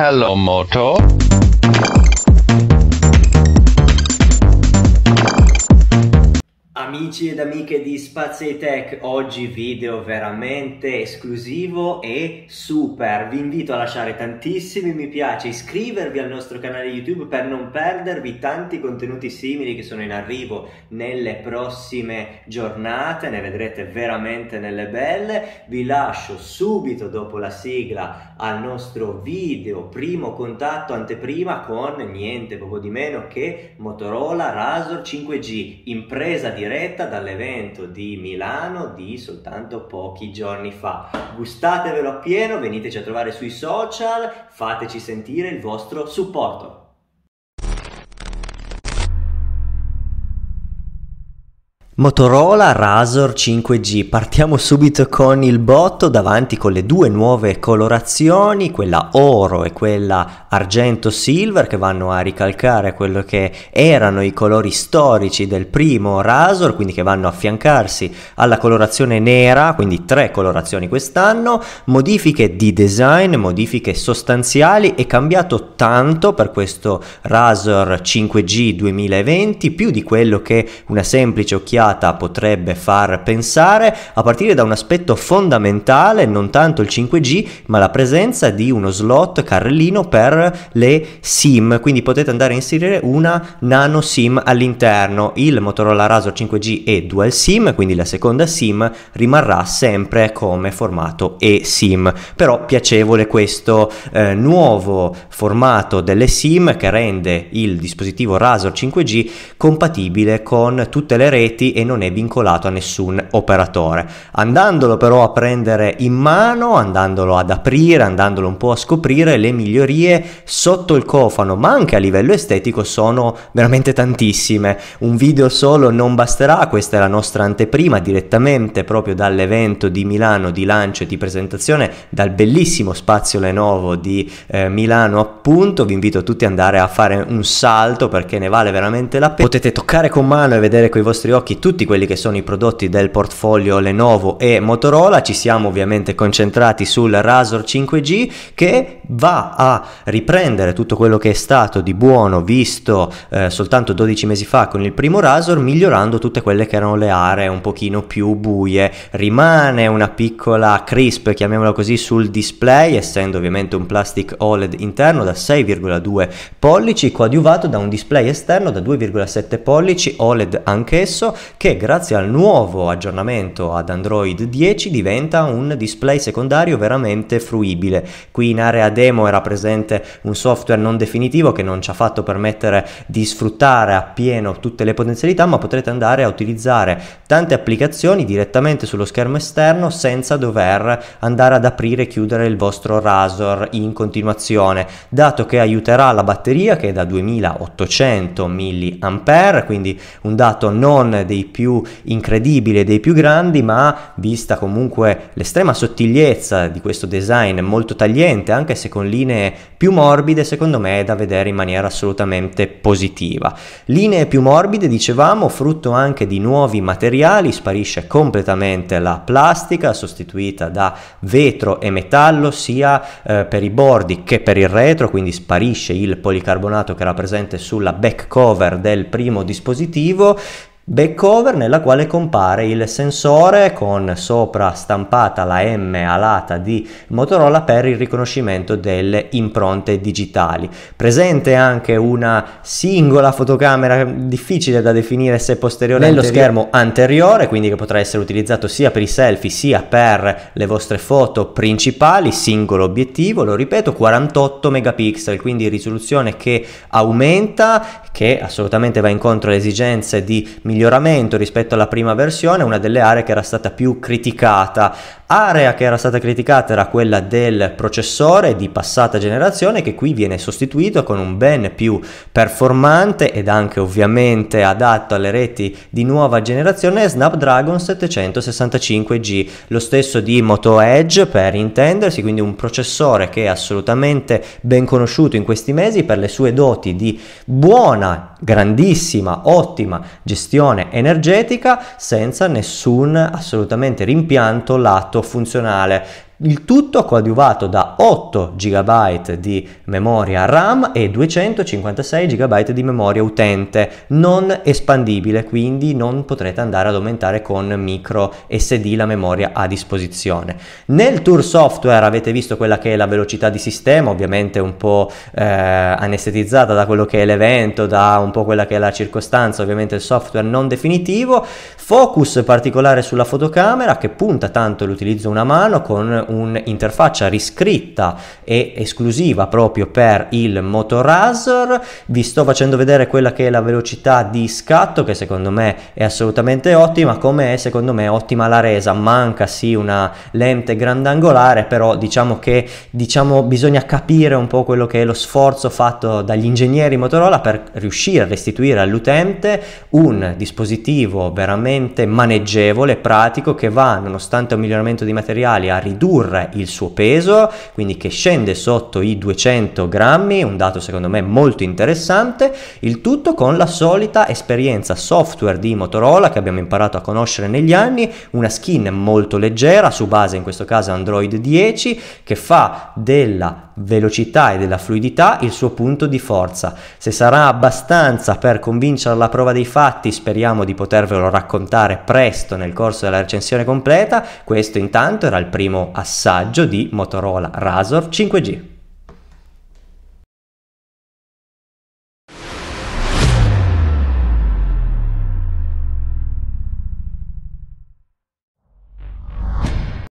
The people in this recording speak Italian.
Hello, Moto. amici ed amiche di Spazio Tech, oggi video veramente esclusivo e super. Vi invito a lasciare tantissimi mi piace, iscrivervi al nostro canale YouTube per non perdervi tanti contenuti simili che sono in arrivo nelle prossime giornate, ne vedrete veramente nelle belle. Vi lascio subito dopo la sigla al nostro video primo contatto anteprima con niente poco di meno che Motorola Razor 5G, impresa di rete diretta dall'evento di Milano di soltanto pochi giorni fa. Gustatevelo appieno, veniteci a trovare sui social, fateci sentire il vostro supporto. Motorola Razor 5G, partiamo subito con il botto davanti con le due nuove colorazioni, quella oro e quella argento silver che vanno a ricalcare quello che erano i colori storici del primo Razor, quindi che vanno a affiancarsi alla colorazione nera, quindi tre colorazioni quest'anno, modifiche di design, modifiche sostanziali, è cambiato tanto per questo Razor 5G 2020, più di quello che una semplice occhiata puntata potrebbe far pensare a partire da un aspetto fondamentale, non tanto il 5G, ma la presenza di uno slot carrellino per le SIM, quindi potete andare a inserire una nano SIM all'interno. Il Motorola Razr 5G è dual SIM, quindi la seconda SIM rimarrà sempre come formato eSIM, però piacevole questo eh, nuovo formato delle SIM che rende il dispositivo Razr 5G compatibile con tutte le reti e non è vincolato a nessun operatore. Andandolo però a prendere in mano, andandolo ad aprire, andandolo un po' a scoprire, le migliorie sotto il cofano, ma anche a livello estetico, sono veramente tantissime. Un video solo non basterà, questa è la nostra anteprima direttamente proprio dall'evento di Milano di lancio e di presentazione dal bellissimo spazio Lenovo di eh, Milano appunto, vi invito tutti ad andare a fare un salto perché ne vale veramente la pena. Potete toccare con mano e vedere con i vostri occhi tutti tutti quelli che sono i prodotti del portfolio Lenovo e Motorola, ci siamo ovviamente concentrati sul Razor 5G che va a riprendere tutto quello che è stato di buono visto eh, soltanto 12 mesi fa con il primo Razor, migliorando tutte quelle che erano le aree un pochino più buie. Rimane una piccola crisp, chiamiamola così, sul display, essendo ovviamente un plastic OLED interno da 6,2 pollici, coadiuvato da un display esterno da 2,7 pollici OLED anch'esso che grazie al nuovo aggiornamento ad Android 10 diventa un display secondario veramente fruibile. Qui in area demo era presente un software non definitivo che non ci ha fatto permettere di sfruttare appieno tutte le potenzialità, ma potrete andare a utilizzare tante applicazioni direttamente sullo schermo esterno senza dover andare ad aprire e chiudere il vostro Razor in continuazione, dato che aiuterà la batteria che è da 2800 mAh, quindi un dato non dei più incredibili, dei più grandi, ma vista comunque l'estrema sottigliezza di questo design molto tagliente, anche se con linee più morbide, secondo me è da vedere in maniera assolutamente positiva. Linee più morbide, dicevamo, frutto anche di nuovi materiali materiali, sparisce completamente la plastica sostituita da vetro e metallo sia eh, per i bordi che per il retro, quindi sparisce il policarbonato che era presente sulla back cover del primo dispositivo, Backover nella quale compare il sensore con sopra stampata la M alata di Motorola per il riconoscimento delle impronte digitali. Presente anche una singola fotocamera difficile da definire se posteriore nello schermo anteriore, quindi che potrà essere utilizzato sia per i selfie sia per le vostre foto principali, singolo obiettivo, lo ripeto, 48 megapixel, quindi risoluzione che aumenta, che assolutamente va incontro alle esigenze di migliorare miglioramento rispetto alla prima versione, una delle aree che era stata più criticata. Area che era stata criticata era quella del processore di passata generazione che qui viene sostituito con un ben più performante ed anche ovviamente adatto alle reti di nuova generazione Snapdragon 765G, lo stesso di Moto Edge per intendersi, quindi un processore che è assolutamente ben conosciuto in questi mesi per le sue doti di buona, grandissima, ottima gestione transizione energetica senza nessun assolutamente rimpianto lato funzionale il tutto coadiuvato da 8 GB di memoria RAM e 256 GB di memoria utente, non espandibile, quindi non potrete andare ad aumentare con micro SD la memoria a disposizione. Nel tour software avete visto quella che è la velocità di sistema, ovviamente un po' eh, anestetizzata da quello che è l'evento, da un po' quella che è la circostanza, ovviamente il software non definitivo, focus particolare sulla fotocamera che punta tanto l'utilizzo una mano con un'interfaccia riscritta e esclusiva proprio per il motor Razor. Vi sto facendo vedere quella che è la velocità di scatto che secondo me è assolutamente ottima, come è secondo me ottima la resa. Manca sì una lente grandangolare, però diciamo che diciamo, bisogna capire un po' quello che è lo sforzo fatto dagli ingegneri Motorola per riuscire a restituire all'utente un dispositivo veramente maneggevole, pratico che va nonostante un miglioramento di materiali a ridurre ridurre il suo peso, quindi che scende sotto i 200 grammi, un dato secondo me molto interessante, il tutto con la solita esperienza software di Motorola che abbiamo imparato a conoscere negli anni, una skin molto leggera su base in questo caso Android 10 che fa della velocità e della fluidità il suo punto di forza. Se sarà abbastanza per convincere la prova dei fatti, speriamo di potervelo raccontare presto nel corso della recensione completa. Questo intanto era il primo assaggio di Motorola Razor 5G.